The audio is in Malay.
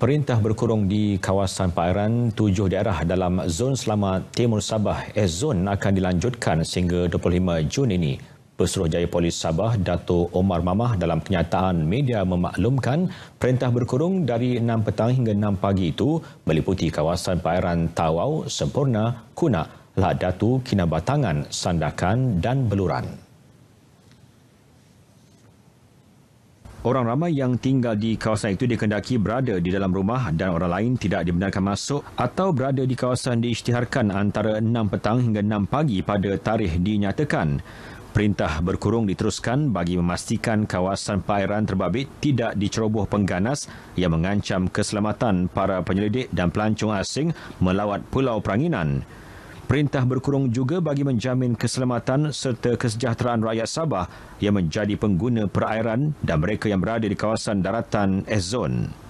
Perintah berkurung di kawasan perairan tujuh daerah dalam zon selamat Timur Sabah S-Zone eh, akan dilanjutkan sehingga 25 Jun ini. Pesuruh Polis Sabah, Dato Omar Mamah dalam kenyataan media memaklumkan perintah berkurung dari 6 petang hingga 6 pagi itu meliputi kawasan perairan Tawau, Sempurna, Kuna, Ladatu, Kinabatangan, Sandakan dan Beluran. Orang ramai yang tinggal di kawasan itu dikendaki berada di dalam rumah dan orang lain tidak dibenarkan masuk atau berada di kawasan diisytiharkan antara 6 petang hingga 6 pagi pada tarikh dinyatakan. Perintah berkurung diteruskan bagi memastikan kawasan perairan terbabit tidak diceroboh pengganas yang mengancam keselamatan para penyelidik dan pelancong asing melawat Pulau Peranginan. Perintah berkurung juga bagi menjamin keselamatan serta kesejahteraan rakyat Sabah yang menjadi pengguna perairan dan mereka yang berada di kawasan daratan S-Zone.